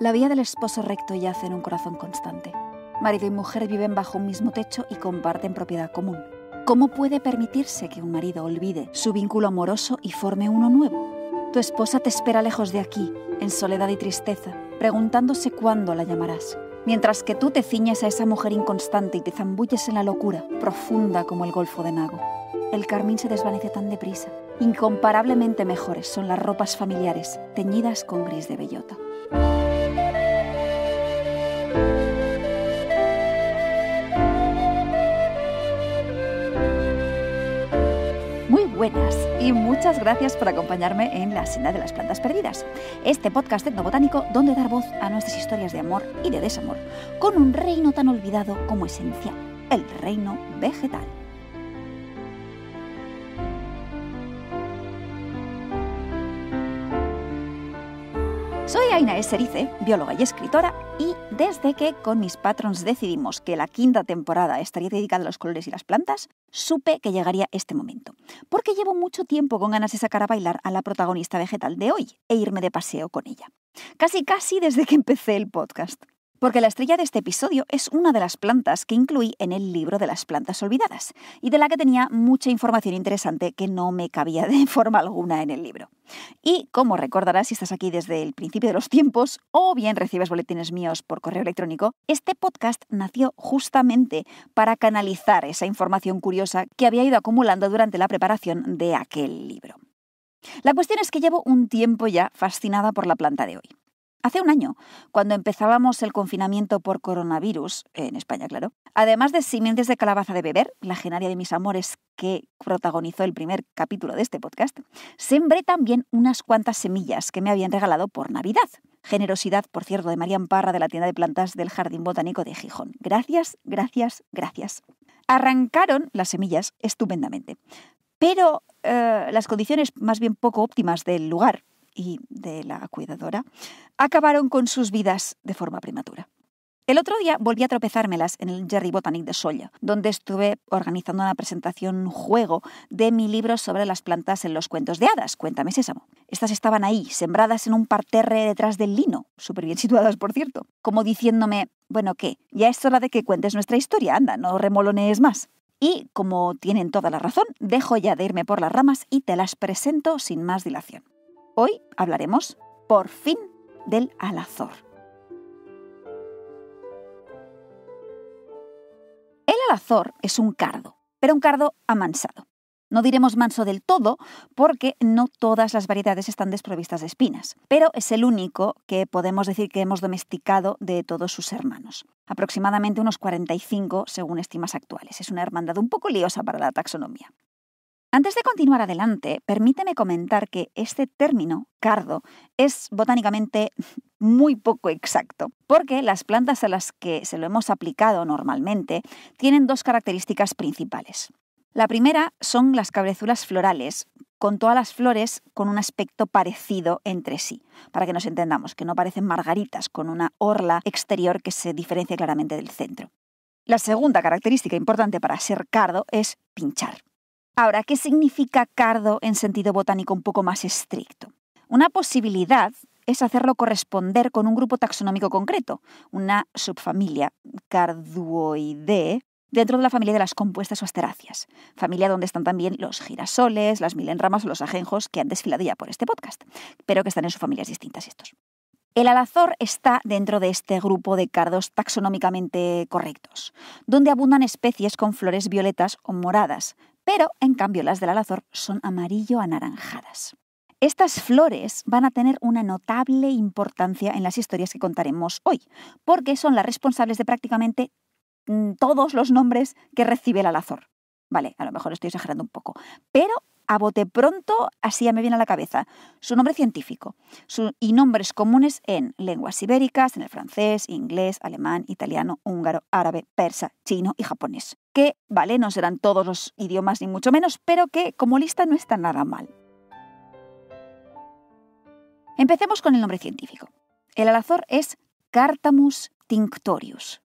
La vía del esposo recto yace en un corazón constante. Marido y mujer viven bajo un mismo techo y comparten propiedad común. ¿Cómo puede permitirse que un marido olvide su vínculo amoroso y forme uno nuevo? Tu esposa te espera lejos de aquí, en soledad y tristeza, preguntándose cuándo la llamarás. Mientras que tú te ciñes a esa mujer inconstante y te zambulles en la locura, profunda como el golfo de Nago. El carmín se desvanece tan deprisa. Incomparablemente mejores son las ropas familiares, teñidas con gris de bellota. buenas y muchas gracias por acompañarme en la senda de las plantas perdidas, este podcast etnobotánico donde dar voz a nuestras historias de amor y de desamor con un reino tan olvidado como esencial, el reino vegetal. Soy Aina Eserice, bióloga y escritora, y desde que con mis patrons decidimos que la quinta temporada estaría dedicada a los colores y las plantas, supe que llegaría este momento. Porque llevo mucho tiempo con ganas de sacar a bailar a la protagonista vegetal de hoy e irme de paseo con ella. Casi casi desde que empecé el podcast porque la estrella de este episodio es una de las plantas que incluí en el libro de las plantas olvidadas y de la que tenía mucha información interesante que no me cabía de forma alguna en el libro. Y como recordarás si estás aquí desde el principio de los tiempos o bien recibes boletines míos por correo electrónico, este podcast nació justamente para canalizar esa información curiosa que había ido acumulando durante la preparación de aquel libro. La cuestión es que llevo un tiempo ya fascinada por la planta de hoy. Hace un año, cuando empezábamos el confinamiento por coronavirus, en España, claro, además de Simientes de Calabaza de Beber, la genaria de mis amores que protagonizó el primer capítulo de este podcast, sembré también unas cuantas semillas que me habían regalado por Navidad. Generosidad, por cierto, de María Amparra, de la tienda de plantas del Jardín Botánico de Gijón. Gracias, gracias, gracias. Arrancaron las semillas estupendamente, pero eh, las condiciones más bien poco óptimas del lugar, y de la cuidadora, acabaron con sus vidas de forma prematura. El otro día volví a tropezármelas en el Jerry Botanic de Soya, donde estuve organizando una presentación juego de mi libro sobre las plantas en los cuentos de hadas, Cuéntame Sésamo. Estas estaban ahí, sembradas en un parterre detrás del lino, súper bien situadas por cierto, como diciéndome, bueno, ¿qué? Ya es hora de que cuentes nuestra historia, anda, no remolones más. Y, como tienen toda la razón, dejo ya de irme por las ramas y te las presento sin más dilación. Hoy hablaremos, por fin, del alazor. El alazor es un cardo, pero un cardo amansado. No diremos manso del todo porque no todas las variedades están desprovistas de espinas, pero es el único que podemos decir que hemos domesticado de todos sus hermanos. Aproximadamente unos 45 según estimas actuales. Es una hermandad un poco liosa para la taxonomía. Antes de continuar adelante, permíteme comentar que este término, cardo, es botánicamente muy poco exacto, porque las plantas a las que se lo hemos aplicado normalmente tienen dos características principales. La primera son las cabrezulas florales, con todas las flores con un aspecto parecido entre sí, para que nos entendamos, que no parecen margaritas con una orla exterior que se diferencia claramente del centro. La segunda característica importante para ser cardo es pinchar. Ahora, ¿qué significa cardo en sentido botánico un poco más estricto? Una posibilidad es hacerlo corresponder con un grupo taxonómico concreto, una subfamilia, Carduoide dentro de la familia de las compuestas o asteráceas, familia donde están también los girasoles, las milenramas o los ajenjos que han desfilado ya por este podcast, pero que están en sus familias distintas estos. El alazor está dentro de este grupo de cardos taxonómicamente correctos, donde abundan especies con flores violetas o moradas, pero en cambio las del alazor son amarillo anaranjadas. Estas flores van a tener una notable importancia en las historias que contaremos hoy, porque son las responsables de prácticamente mm, todos los nombres que recibe el alazor. Vale, a lo mejor estoy exagerando un poco, pero a bote pronto, así ya me viene a la cabeza. Su nombre científico y nombres comunes en lenguas ibéricas, en el francés, inglés, alemán, italiano, húngaro, árabe, persa, chino y japonés. Que, vale, no serán todos los idiomas ni mucho menos, pero que como lista no está nada mal. Empecemos con el nombre científico. El alazor es Cartamus tinctorius,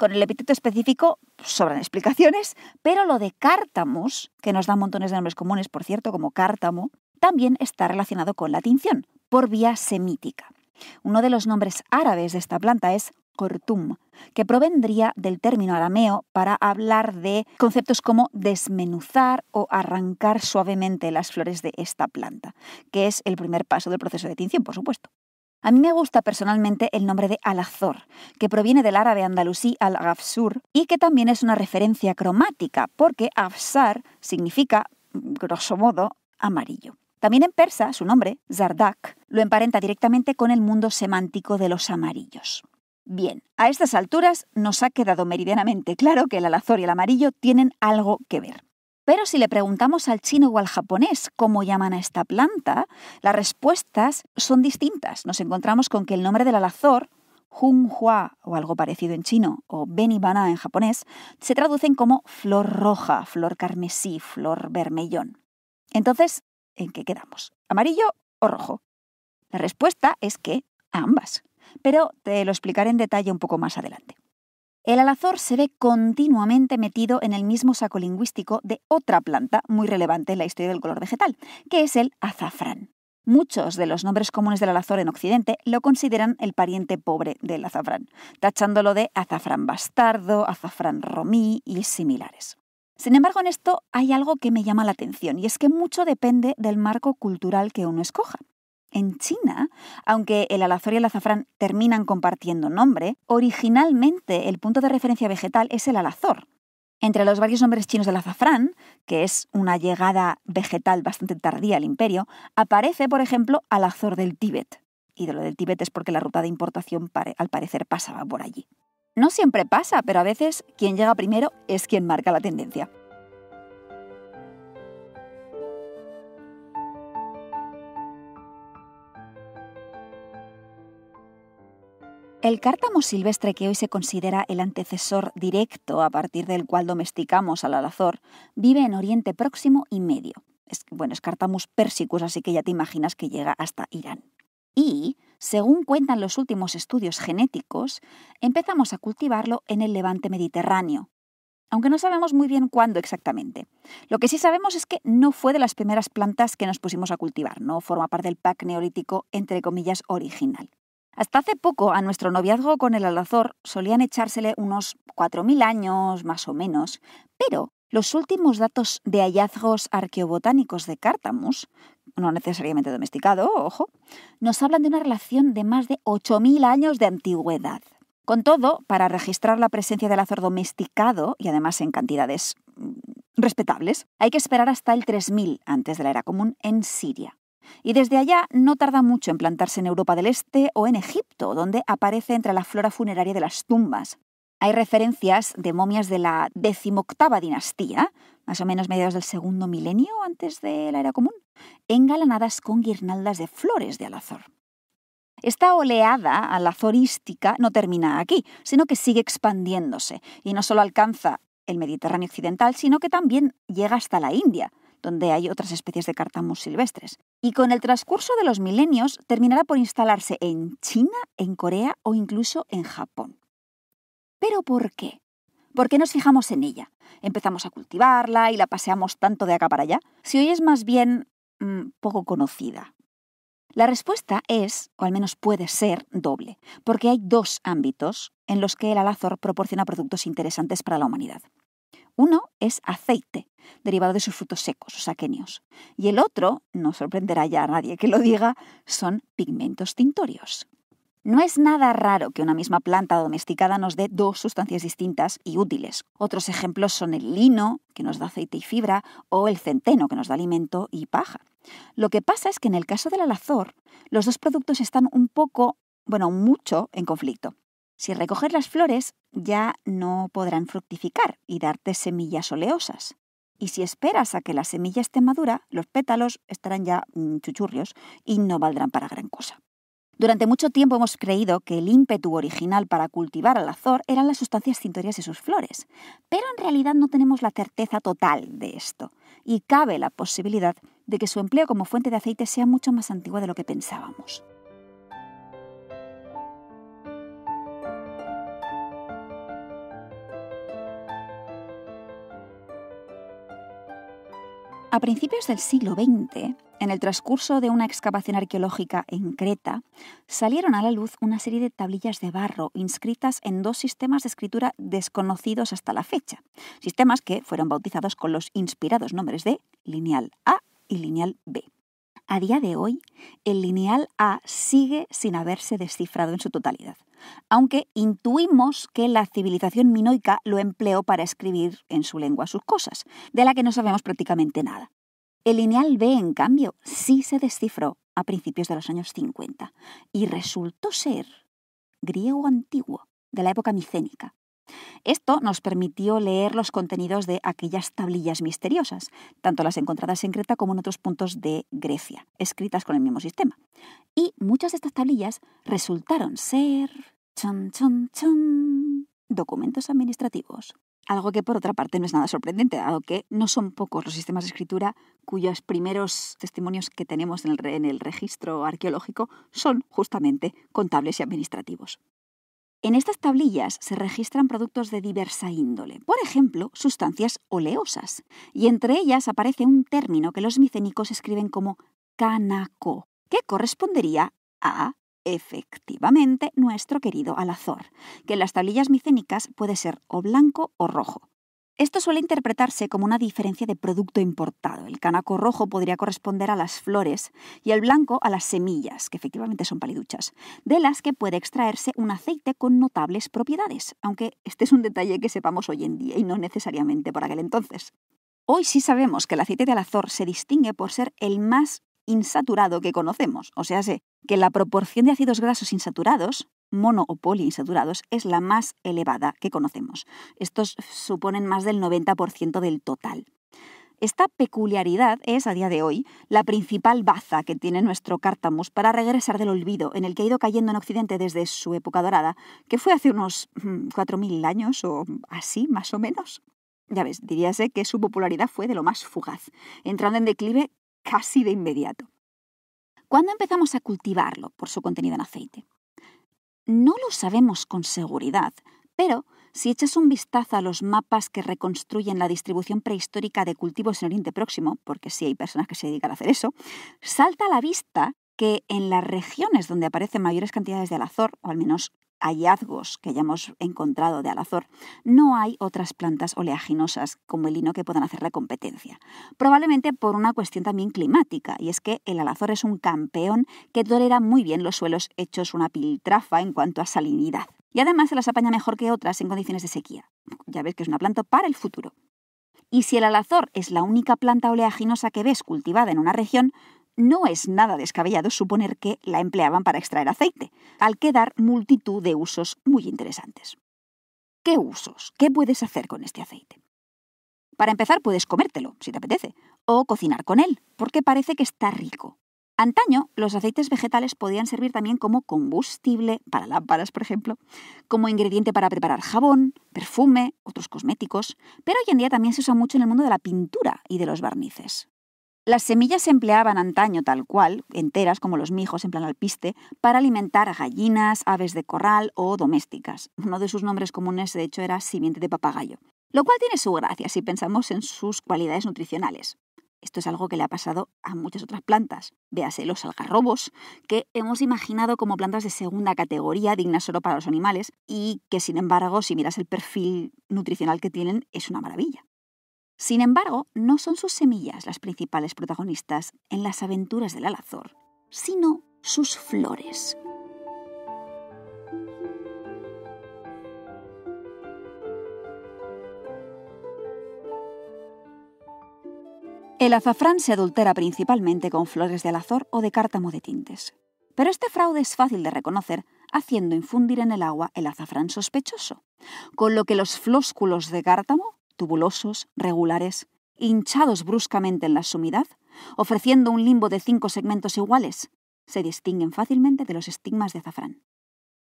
con el epíteto específico sobran explicaciones, pero lo de cártamos, que nos da montones de nombres comunes, por cierto, como cártamo, también está relacionado con la tinción, por vía semítica. Uno de los nombres árabes de esta planta es cortum, que provendría del término arameo para hablar de conceptos como desmenuzar o arrancar suavemente las flores de esta planta, que es el primer paso del proceso de tinción, por supuesto. A mí me gusta personalmente el nombre de al que proviene del árabe andalusí Al-Afsur y que también es una referencia cromática, porque Afsar significa, grosso modo, amarillo. También en persa, su nombre, Zardak, lo emparenta directamente con el mundo semántico de los amarillos. Bien, a estas alturas nos ha quedado meridianamente claro que el alazor y el amarillo tienen algo que ver. Pero si le preguntamos al chino o al japonés cómo llaman a esta planta, las respuestas son distintas. Nos encontramos con que el nombre del alazor, Junhua o algo parecido en chino o Benibana en japonés, se traducen como flor roja, flor carmesí, flor vermellón. Entonces, ¿en qué quedamos? ¿Amarillo o rojo? La respuesta es que ambas, pero te lo explicaré en detalle un poco más adelante. El alazor se ve continuamente metido en el mismo saco lingüístico de otra planta muy relevante en la historia del color vegetal, que es el azafrán. Muchos de los nombres comunes del alazor en Occidente lo consideran el pariente pobre del azafrán, tachándolo de azafrán bastardo, azafrán romí y similares. Sin embargo, en esto hay algo que me llama la atención, y es que mucho depende del marco cultural que uno escoja. En China, aunque el alazor y el azafrán terminan compartiendo nombre, originalmente el punto de referencia vegetal es el alazor. Entre los varios nombres chinos del azafrán, que es una llegada vegetal bastante tardía al imperio, aparece, por ejemplo, alazor del Tíbet. Y de lo del Tíbet es porque la ruta de importación al parecer pasaba por allí. No siempre pasa, pero a veces quien llega primero es quien marca la tendencia. El cártamo silvestre que hoy se considera el antecesor directo a partir del cual domesticamos al alazor vive en Oriente Próximo y Medio. Es, bueno, es cártamus persicus, así que ya te imaginas que llega hasta Irán. Y, según cuentan los últimos estudios genéticos, empezamos a cultivarlo en el levante mediterráneo, aunque no sabemos muy bien cuándo exactamente. Lo que sí sabemos es que no fue de las primeras plantas que nos pusimos a cultivar, no forma parte del pack neolítico, entre comillas, original. Hasta hace poco a nuestro noviazgo con el Alazor solían echársele unos 4.000 años más o menos, pero los últimos datos de hallazgos arqueobotánicos de Cártamus, no necesariamente domesticado, ojo, nos hablan de una relación de más de 8.000 años de antigüedad. Con todo, para registrar la presencia del alazor domesticado, y además en cantidades mm, respetables, hay que esperar hasta el 3000 antes de la era común en Siria. Y desde allá no tarda mucho en plantarse en Europa del Este o en Egipto, donde aparece entre la flora funeraria de las tumbas. Hay referencias de momias de la decimoctava dinastía, más o menos mediados del segundo milenio antes de la era común, engalanadas con guirnaldas de flores de alazor. Esta oleada alazorística no termina aquí, sino que sigue expandiéndose y no solo alcanza el Mediterráneo occidental, sino que también llega hasta la India, donde hay otras especies de cártamos silvestres. Y con el transcurso de los milenios terminará por instalarse en China, en Corea o incluso en Japón. ¿Pero por qué? ¿Por qué nos fijamos en ella? Empezamos a cultivarla y la paseamos tanto de acá para allá, si hoy es más bien mm, poco conocida. La respuesta es, o al menos puede ser, doble, porque hay dos ámbitos en los que el alazor proporciona productos interesantes para la humanidad. Uno es aceite, derivado de sus frutos secos, sus aquenios. Y el otro, no sorprenderá ya a nadie que lo diga, son pigmentos tintorios. No es nada raro que una misma planta domesticada nos dé dos sustancias distintas y útiles. Otros ejemplos son el lino, que nos da aceite y fibra, o el centeno, que nos da alimento y paja. Lo que pasa es que en el caso del alazor, los dos productos están un poco, bueno, mucho en conflicto. Si recoges las flores, ya no podrán fructificar y darte semillas oleosas. Y si esperas a que la semilla esté madura, los pétalos estarán ya mm, chuchurrios y no valdrán para gran cosa. Durante mucho tiempo hemos creído que el ímpetu original para cultivar al azor eran las sustancias cintorias de sus flores, pero en realidad no tenemos la certeza total de esto, y cabe la posibilidad de que su empleo como fuente de aceite sea mucho más antigua de lo que pensábamos. A principios del siglo XX, en el transcurso de una excavación arqueológica en Creta, salieron a la luz una serie de tablillas de barro inscritas en dos sistemas de escritura desconocidos hasta la fecha, sistemas que fueron bautizados con los inspirados nombres de lineal A y lineal B. A día de hoy, el lineal A sigue sin haberse descifrado en su totalidad, aunque intuimos que la civilización minoica lo empleó para escribir en su lengua sus cosas, de la que no sabemos prácticamente nada. El lineal B, en cambio, sí se descifró a principios de los años 50 y resultó ser griego antiguo, de la época micénica, esto nos permitió leer los contenidos de aquellas tablillas misteriosas, tanto las encontradas en Creta como en otros puntos de Grecia, escritas con el mismo sistema. Y muchas de estas tablillas resultaron ser... documentos administrativos. Algo que por otra parte no es nada sorprendente, dado que no son pocos los sistemas de escritura cuyos primeros testimonios que tenemos en el, en el registro arqueológico son justamente contables y administrativos. En estas tablillas se registran productos de diversa índole, por ejemplo, sustancias oleosas, y entre ellas aparece un término que los micénicos escriben como canaco, que correspondería a, efectivamente, nuestro querido alazor, que en las tablillas micénicas puede ser o blanco o rojo. Esto suele interpretarse como una diferencia de producto importado. El canaco rojo podría corresponder a las flores y el blanco a las semillas, que efectivamente son paliduchas, de las que puede extraerse un aceite con notables propiedades, aunque este es un detalle que sepamos hoy en día y no necesariamente por aquel entonces. Hoy sí sabemos que el aceite de alazor se distingue por ser el más insaturado que conocemos, o sea, sé que la proporción de ácidos grasos insaturados mono o poliinsaturados es la más elevada que conocemos. Estos suponen más del 90% del total. Esta peculiaridad es, a día de hoy, la principal baza que tiene nuestro Cártamus para regresar del olvido en el que ha ido cayendo en Occidente desde su época dorada, que fue hace unos 4.000 mm, años o así, más o menos. Ya ves, diríase que su popularidad fue de lo más fugaz, entrando en declive casi de inmediato. ¿Cuándo empezamos a cultivarlo por su contenido en aceite? No lo sabemos con seguridad, pero si echas un vistazo a los mapas que reconstruyen la distribución prehistórica de cultivos en Oriente Próximo, porque sí hay personas que se dedican a hacer eso, salta a la vista que en las regiones donde aparecen mayores cantidades de alazor, o al menos hallazgos que hayamos encontrado de Alazor, no hay otras plantas oleaginosas como el lino que puedan la competencia. Probablemente por una cuestión también climática, y es que el Alazor es un campeón que tolera muy bien los suelos hechos una piltrafa en cuanto a salinidad. Y además se las apaña mejor que otras en condiciones de sequía. Ya ves que es una planta para el futuro. Y si el alazor es la única planta oleaginosa que ves cultivada en una región, no es nada descabellado suponer que la empleaban para extraer aceite, al que dar multitud de usos muy interesantes. ¿Qué usos? ¿Qué puedes hacer con este aceite? Para empezar, puedes comértelo, si te apetece, o cocinar con él, porque parece que está rico. Antaño, los aceites vegetales podían servir también como combustible para lámparas, por ejemplo, como ingrediente para preparar jabón, perfume, otros cosméticos, pero hoy en día también se usa mucho en el mundo de la pintura y de los barnices. Las semillas se empleaban antaño tal cual, enteras como los mijos en plan alpiste, para alimentar a gallinas, aves de corral o domésticas. Uno de sus nombres comunes, de hecho, era simiente de papagayo, lo cual tiene su gracia si pensamos en sus cualidades nutricionales. Esto es algo que le ha pasado a muchas otras plantas, véase los algarrobos, que hemos imaginado como plantas de segunda categoría, dignas solo para los animales, y que sin embargo, si miras el perfil nutricional que tienen, es una maravilla. Sin embargo, no son sus semillas las principales protagonistas en las aventuras del alazor, sino sus flores. El azafrán se adultera principalmente con flores de alazor o de cártamo de tintes. Pero este fraude es fácil de reconocer haciendo infundir en el agua el azafrán sospechoso, con lo que los flósculos de cártamo tubulosos, regulares, hinchados bruscamente en la sumidad, ofreciendo un limbo de cinco segmentos iguales, se distinguen fácilmente de los estigmas de azafrán.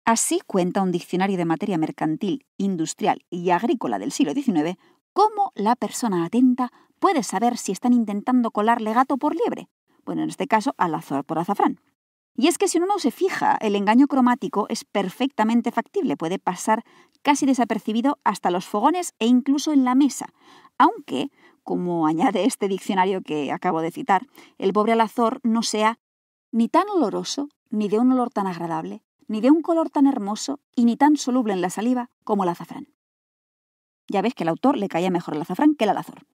Así cuenta un diccionario de materia mercantil, industrial y agrícola del siglo XIX cómo la persona atenta puede saber si están intentando colarle gato por liebre, bueno, en este caso al azar por azafrán. Y es que si uno no se fija, el engaño cromático es perfectamente factible, puede pasar casi desapercibido hasta los fogones e incluso en la mesa, aunque, como añade este diccionario que acabo de citar, el pobre alazor no sea ni tan oloroso, ni de un olor tan agradable, ni de un color tan hermoso y ni tan soluble en la saliva como el azafrán. Ya ves que al autor le caía mejor el azafrán que el alazor.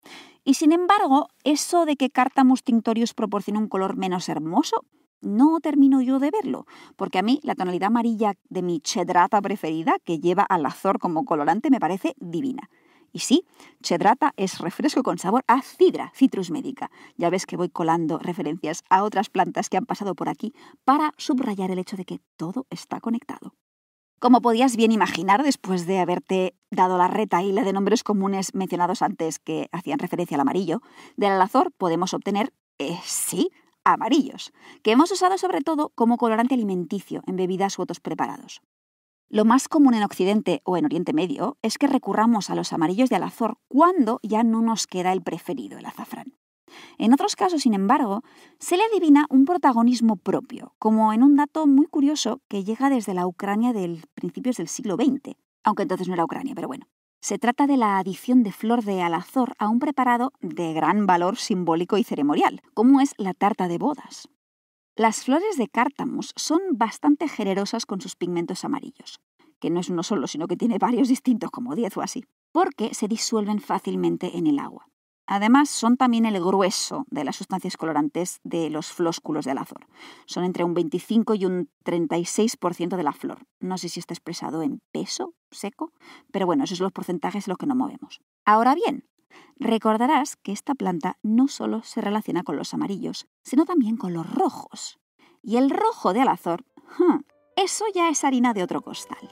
Y sin embargo, eso de que Cartamus Tinctorius proporciona un color menos hermoso no termino yo de verlo, porque a mí la tonalidad amarilla de mi chedrata preferida, que lleva al azor como colorante, me parece divina. Y sí, chedrata es refresco con sabor a cidra, citrus médica. Ya ves que voy colando referencias a otras plantas que han pasado por aquí para subrayar el hecho de que todo está conectado. Como podías bien imaginar, después de haberte dado la reta y la de nombres comunes mencionados antes que hacían referencia al amarillo, del alazor podemos obtener, eh, sí, amarillos, que hemos usado sobre todo como colorante alimenticio en bebidas u otros preparados. Lo más común en Occidente o en Oriente Medio es que recurramos a los amarillos de alazor cuando ya no nos queda el preferido, el azafrán. En otros casos, sin embargo, se le adivina un protagonismo propio, como en un dato muy curioso que llega desde la Ucrania de principios del siglo XX, aunque entonces no era Ucrania, pero bueno. Se trata de la adición de flor de alazor a un preparado de gran valor simbólico y ceremonial, como es la tarta de bodas. Las flores de cártamus son bastante generosas con sus pigmentos amarillos, que no es uno solo, sino que tiene varios distintos, como diez o así, porque se disuelven fácilmente en el agua. Además, son también el grueso de las sustancias colorantes de los flósculos del azor. Son entre un 25 y un 36% de la flor. No sé si está expresado en peso seco, pero bueno, esos son los porcentajes en los que nos movemos. Ahora bien, recordarás que esta planta no solo se relaciona con los amarillos, sino también con los rojos. Y el rojo del azor, hmm, eso ya es harina de otro costal.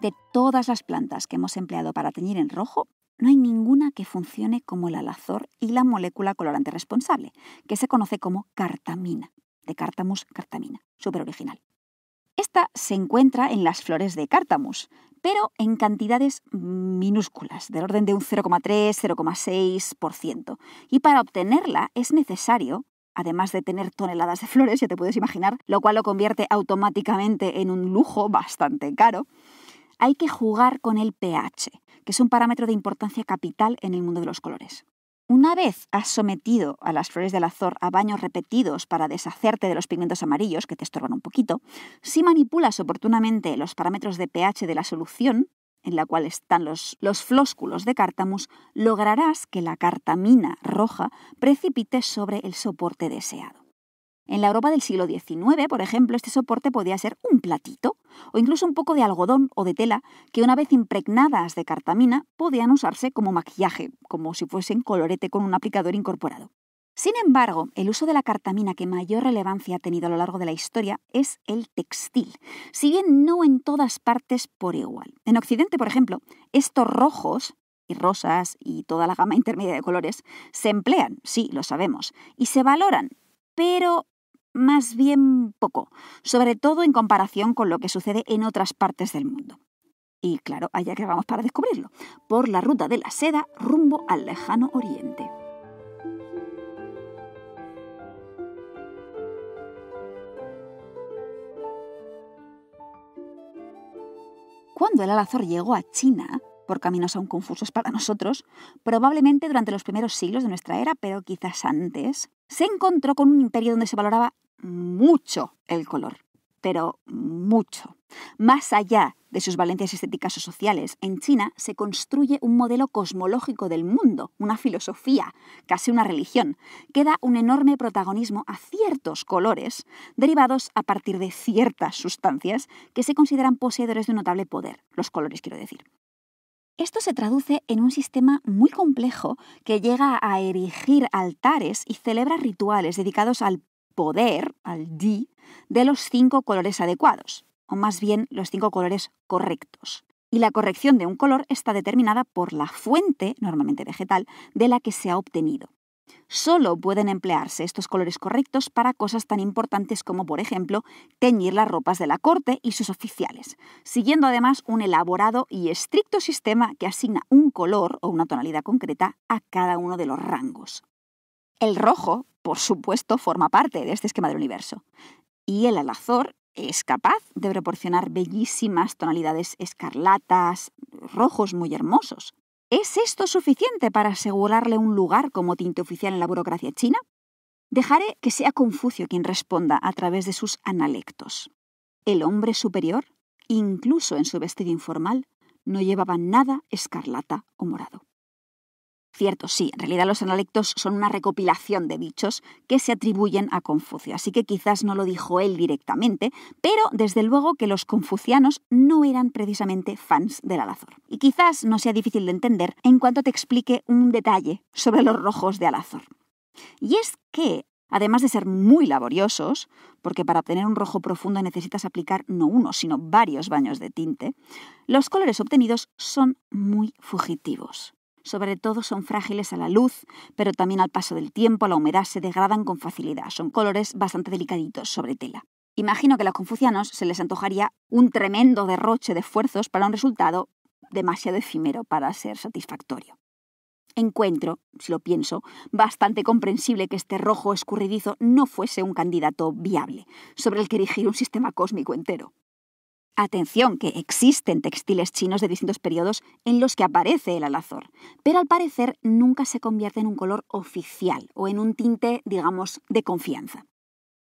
De todas las plantas que hemos empleado para teñir en rojo, no hay ninguna que funcione como el alazor y la molécula colorante responsable, que se conoce como cartamina, de Cartamus cartamina, súper original. Esta se encuentra en las flores de Cartamus, pero en cantidades minúsculas, del orden de un 0,3-0,6%. Y para obtenerla es necesario, además de tener toneladas de flores, ya te puedes imaginar, lo cual lo convierte automáticamente en un lujo bastante caro, hay que jugar con el pH, que es un parámetro de importancia capital en el mundo de los colores. Una vez has sometido a las flores del azor a baños repetidos para deshacerte de los pigmentos amarillos que te estorban un poquito, si manipulas oportunamente los parámetros de pH de la solución, en la cual están los, los flósculos de cártamus, lograrás que la cartamina roja precipite sobre el soporte deseado. En la Europa del siglo XIX, por ejemplo, este soporte podía ser un platito o incluso un poco de algodón o de tela que una vez impregnadas de cartamina podían usarse como maquillaje, como si fuesen colorete con un aplicador incorporado. Sin embargo, el uso de la cartamina que mayor relevancia ha tenido a lo largo de la historia es el textil, si bien no en todas partes por igual. En Occidente, por ejemplo, estos rojos y rosas y toda la gama intermedia de colores se emplean, sí, lo sabemos, y se valoran, pero más bien poco, sobre todo en comparación con lo que sucede en otras partes del mundo. Y claro, allá que vamos para descubrirlo, por la ruta de la seda rumbo al lejano oriente. Cuando el alazor llegó a China, por caminos aún confusos para nosotros, probablemente durante los primeros siglos de nuestra era, pero quizás antes, se encontró con un imperio donde se valoraba mucho el color, pero mucho. Más allá de sus valencias estéticas o sociales, en China se construye un modelo cosmológico del mundo, una filosofía, casi una religión, que da un enorme protagonismo a ciertos colores derivados a partir de ciertas sustancias que se consideran poseedores de un notable poder, los colores quiero decir. Esto se traduce en un sistema muy complejo que llega a erigir altares y celebra rituales dedicados al poder, al di, de los cinco colores adecuados, o más bien los cinco colores correctos. Y la corrección de un color está determinada por la fuente, normalmente vegetal, de la que se ha obtenido. Solo pueden emplearse estos colores correctos para cosas tan importantes como, por ejemplo, teñir las ropas de la corte y sus oficiales, siguiendo además un elaborado y estricto sistema que asigna un color o una tonalidad concreta a cada uno de los rangos. El rojo, por supuesto, forma parte de este esquema del universo. Y el alazor es capaz de proporcionar bellísimas tonalidades escarlatas, rojos muy hermosos. ¿Es esto suficiente para asegurarle un lugar como tinte oficial en la burocracia china? Dejaré que sea Confucio quien responda a través de sus analectos. El hombre superior, incluso en su vestido informal, no llevaba nada escarlata o morado. Cierto, sí, en realidad los analectos son una recopilación de dichos que se atribuyen a Confucio, así que quizás no lo dijo él directamente, pero desde luego que los confucianos no eran precisamente fans del Alazor. Y quizás no sea difícil de entender en cuanto te explique un detalle sobre los rojos de Alazor. Y es que Además de ser muy laboriosos, porque para obtener un rojo profundo necesitas aplicar no uno, sino varios baños de tinte, los colores obtenidos son muy fugitivos sobre todo son frágiles a la luz, pero también al paso del tiempo, a la humedad, se degradan con facilidad. Son colores bastante delicaditos sobre tela. Imagino que a los confucianos se les antojaría un tremendo derroche de esfuerzos para un resultado demasiado efímero para ser satisfactorio. Encuentro, si lo pienso, bastante comprensible que este rojo escurridizo no fuese un candidato viable sobre el que erigir un sistema cósmico entero. Atención, que existen textiles chinos de distintos periodos en los que aparece el alazor, pero al parecer nunca se convierte en un color oficial o en un tinte, digamos, de confianza.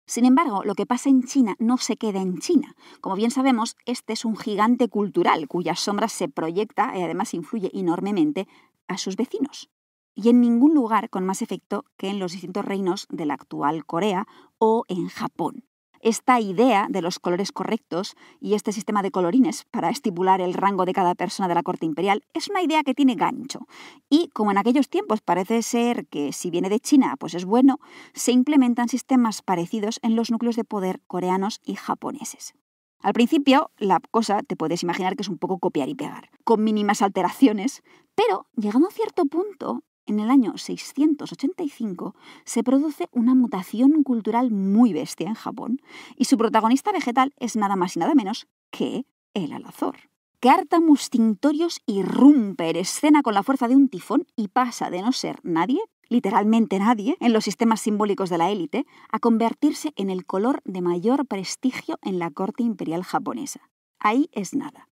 Sin embargo, lo que pasa en China no se queda en China. Como bien sabemos, este es un gigante cultural cuya sombra se proyecta y además influye enormemente a sus vecinos. Y en ningún lugar con más efecto que en los distintos reinos de la actual Corea o en Japón. Esta idea de los colores correctos y este sistema de colorines para estipular el rango de cada persona de la corte imperial es una idea que tiene gancho. Y como en aquellos tiempos parece ser que si viene de China, pues es bueno, se implementan sistemas parecidos en los núcleos de poder coreanos y japoneses. Al principio, la cosa te puedes imaginar que es un poco copiar y pegar, con mínimas alteraciones, pero llegando a cierto punto, en el año 685 se produce una mutación cultural muy bestia en Japón y su protagonista vegetal es nada más y nada menos que el alazor. Cartamus mustintorios irrumpe en escena con la fuerza de un tifón y pasa de no ser nadie, literalmente nadie, en los sistemas simbólicos de la élite, a convertirse en el color de mayor prestigio en la corte imperial japonesa. Ahí es nada.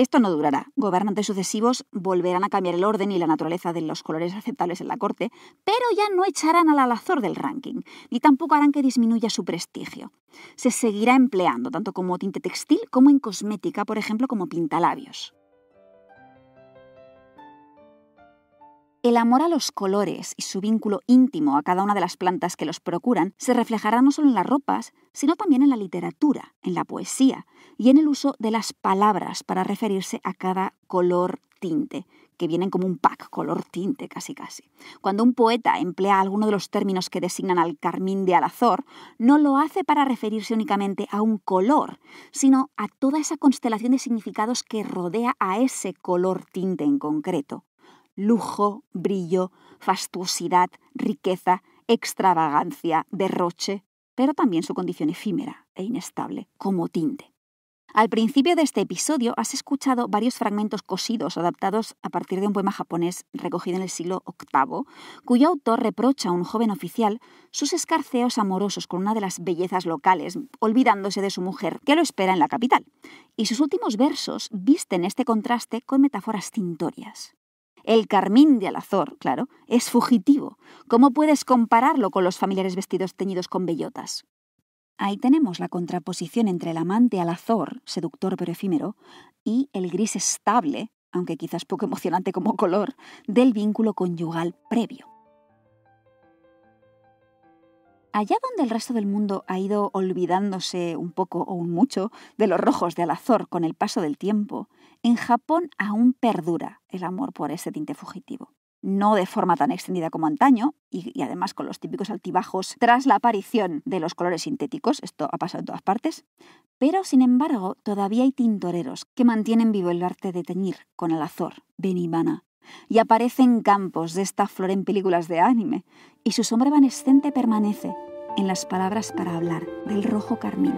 Esto no durará. Gobernantes sucesivos volverán a cambiar el orden y la naturaleza de los colores aceptables en la corte, pero ya no echarán al alazor del ranking, ni tampoco harán que disminuya su prestigio. Se seguirá empleando tanto como tinte textil como en cosmética, por ejemplo, como pintalabios. El amor a los colores y su vínculo íntimo a cada una de las plantas que los procuran se reflejará no solo en las ropas, sino también en la literatura, en la poesía y en el uso de las palabras para referirse a cada color tinte, que vienen como un pack color tinte casi casi. Cuando un poeta emplea alguno de los términos que designan al carmín de Alazor, no lo hace para referirse únicamente a un color, sino a toda esa constelación de significados que rodea a ese color tinte en concreto lujo, brillo, fastuosidad, riqueza, extravagancia, derroche, pero también su condición efímera e inestable, como tinte. Al principio de este episodio has escuchado varios fragmentos cosidos adaptados a partir de un poema japonés recogido en el siglo VIII, cuyo autor reprocha a un joven oficial sus escarceos amorosos con una de las bellezas locales, olvidándose de su mujer, que lo espera en la capital. Y sus últimos versos visten este contraste con metáforas tintorias. El carmín de Alazor, claro, es fugitivo. ¿Cómo puedes compararlo con los familiares vestidos teñidos con bellotas? Ahí tenemos la contraposición entre el amante Alazor, seductor pero efímero, y el gris estable, aunque quizás poco emocionante como color, del vínculo conyugal previo allá donde el resto del mundo ha ido olvidándose un poco o un mucho de los rojos de Alazor con el paso del tiempo, en Japón aún perdura el amor por ese tinte fugitivo. No de forma tan extendida como antaño, y, y, además con los típicos altibajos tras la aparición de los colores sintéticos, esto ha pasado en todas partes, pero sin embargo todavía hay tintoreros que mantienen vivo el arte de teñir con alazor, benibana, y aparece en campos de esta flor en películas de anime, y su sombra evanescente permanece en las palabras para hablar del rojo carmín.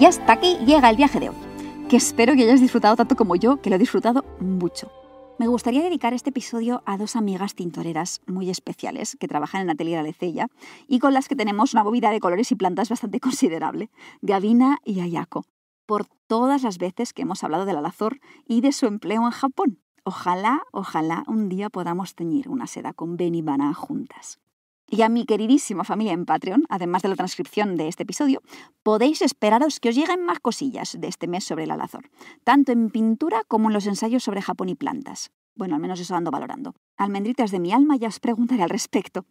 Y hasta aquí llega el viaje de hoy, que espero que hayas disfrutado tanto como yo, que lo he disfrutado mucho. Me gustaría dedicar este episodio a dos amigas tintoreras muy especiales que trabajan en la telera de Cella y con las que tenemos una movida de colores y plantas bastante considerable, Gavina y Ayako, por todas las veces que hemos hablado del alazor y de su empleo en Japón. Ojalá, ojalá un día podamos teñir una seda con Benibana juntas y a mi queridísima familia en Patreon, además de la transcripción de este episodio, podéis esperaros que os lleguen más cosillas de este mes sobre el alazor, tanto en pintura como en los ensayos sobre Japón y plantas. Bueno, al menos eso ando valorando. Almendritas de mi alma, ya os preguntaré al respecto.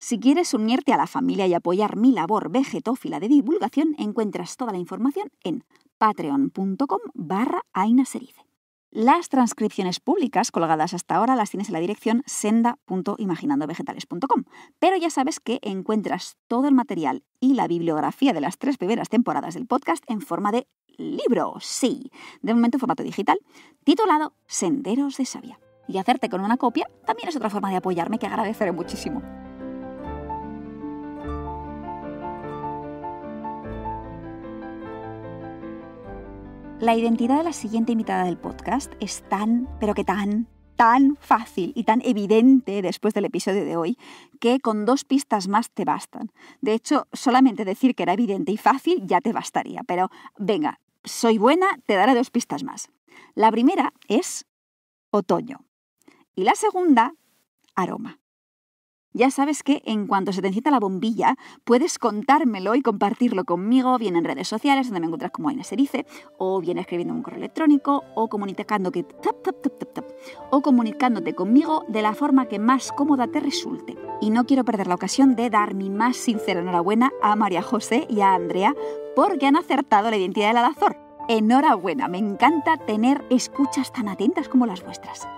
Si quieres unirte a la familia y apoyar mi labor vegetófila de divulgación, encuentras toda la información en patreon.com barra las transcripciones públicas colgadas hasta ahora las tienes en la dirección senda.imaginandovegetales.com, pero ya sabes que encuentras todo el material y la bibliografía de las tres primeras temporadas del podcast en forma de libro, sí, de momento en formato digital, titulado Senderos de Sabia. Y hacerte con una copia también es otra forma de apoyarme que agradeceré muchísimo. La identidad de la siguiente invitada del podcast es tan, pero que tan, tan fácil y tan evidente después del episodio de hoy que con dos pistas más te bastan. De hecho, solamente decir que era evidente y fácil ya te bastaría, pero venga, soy buena, te daré dos pistas más. La primera es otoño y la segunda, aroma. Ya sabes que en cuanto se te encienda la bombilla, puedes contármelo y compartirlo conmigo, bien en redes sociales, donde me encuentras como Aina Serice, o bien escribiendo un correo electrónico, o comunicando que o comunicándote conmigo de la forma que más cómoda te resulte. Y no quiero perder la ocasión de dar mi más sincera enhorabuena a María José y a Andrea porque han acertado la identidad del alazor. Enhorabuena, me encanta tener escuchas tan atentas como las vuestras.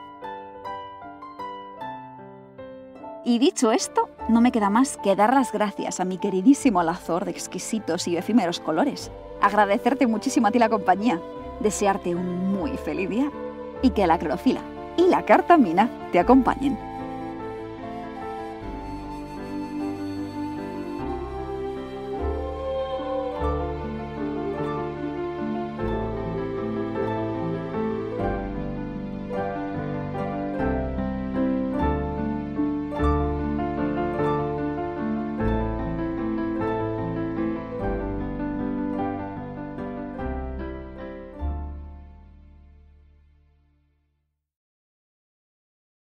Y dicho esto, no me queda más que dar las gracias a mi queridísimo alazor de exquisitos y efímeros colores, agradecerte muchísimo a ti la compañía, desearte un muy feliz día y que la clorofila y la cartamina te acompañen.